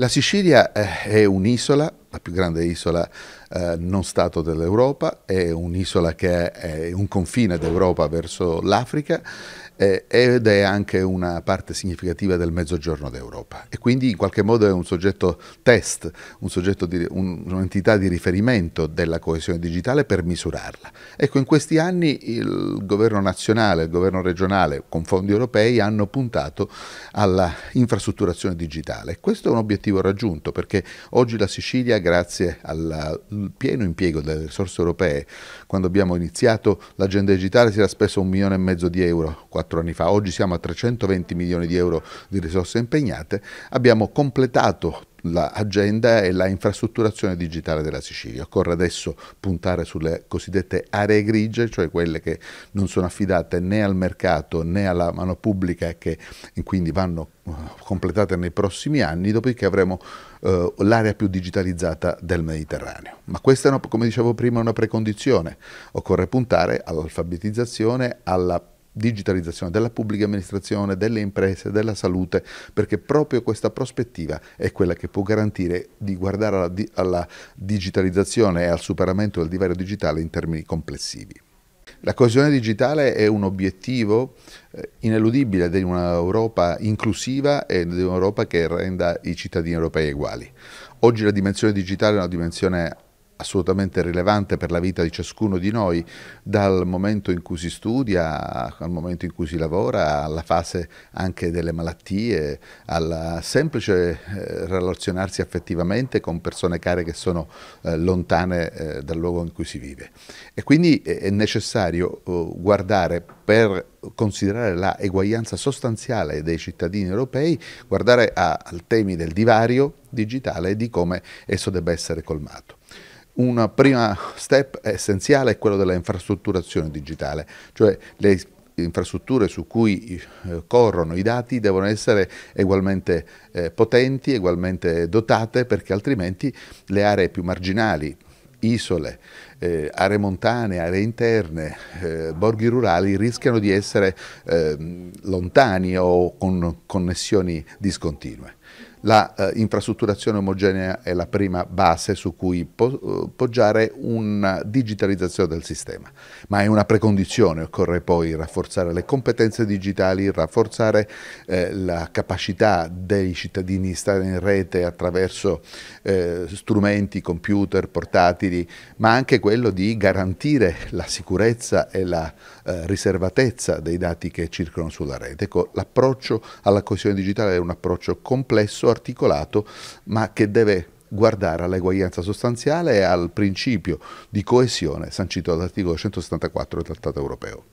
La Sicilia eh, è un'isola la più grande isola eh, non stato dell'Europa, è un'isola che è un confine d'Europa verso l'Africa eh, ed è anche una parte significativa del mezzogiorno d'Europa e quindi in qualche modo è un soggetto test, un'entità un, un di riferimento della coesione digitale per misurarla. Ecco, in questi anni il governo nazionale, il governo regionale con fondi europei hanno puntato alla infrastrutturazione digitale. Questo è un obiettivo raggiunto perché oggi la Sicilia grazie al pieno impiego delle risorse europee. Quando abbiamo iniziato l'agenda digitale si era speso un milione e mezzo di euro quattro anni fa, oggi siamo a 320 milioni di euro di risorse impegnate, abbiamo completato l'agenda è la infrastrutturazione digitale della Sicilia. Occorre adesso puntare sulle cosiddette aree grigie, cioè quelle che non sono affidate né al mercato né alla mano pubblica e che eh, quindi vanno eh, completate nei prossimi anni, dopodiché avremo eh, l'area più digitalizzata del Mediterraneo. Ma questa, è una, come dicevo prima, è una precondizione. Occorre puntare all'alfabetizzazione, alla digitalizzazione della pubblica amministrazione, delle imprese, della salute, perché proprio questa prospettiva è quella che può garantire di guardare alla, alla digitalizzazione e al superamento del divario digitale in termini complessivi. La coesione digitale è un obiettivo eh, ineludibile di un'Europa inclusiva e di un'Europa che renda i cittadini europei uguali. Oggi la dimensione digitale è una dimensione assolutamente rilevante per la vita di ciascuno di noi, dal momento in cui si studia al momento in cui si lavora, alla fase anche delle malattie, al semplice eh, relazionarsi affettivamente con persone care che sono eh, lontane eh, dal luogo in cui si vive. E quindi è necessario eh, guardare per considerare la eguaglianza sostanziale dei cittadini europei, guardare a, al temi del divario digitale e di come esso debba essere colmato un primo step essenziale è quello della infrastrutturazione digitale, cioè le infrastrutture su cui eh, corrono i dati devono essere ugualmente eh, potenti, ugualmente dotate, perché altrimenti le aree più marginali, isole, eh, aree montane, aree interne, eh, borghi rurali rischiano di essere eh, lontani o con connessioni discontinue. La eh, infrastrutturazione omogenea è la prima base su cui po eh, poggiare una digitalizzazione del sistema, ma è una precondizione, occorre poi rafforzare le competenze digitali, rafforzare eh, la capacità dei cittadini di stare in rete attraverso eh, strumenti, computer, portatili, ma anche quello di garantire la sicurezza e la eh, riservatezza dei dati che circolano sulla rete. Ecco, l'approccio alla coesione digitale è un approccio complesso articolato, ma che deve guardare all'eguaglianza sostanziale e al principio di coesione sancito dall'articolo 174 del Trattato europeo.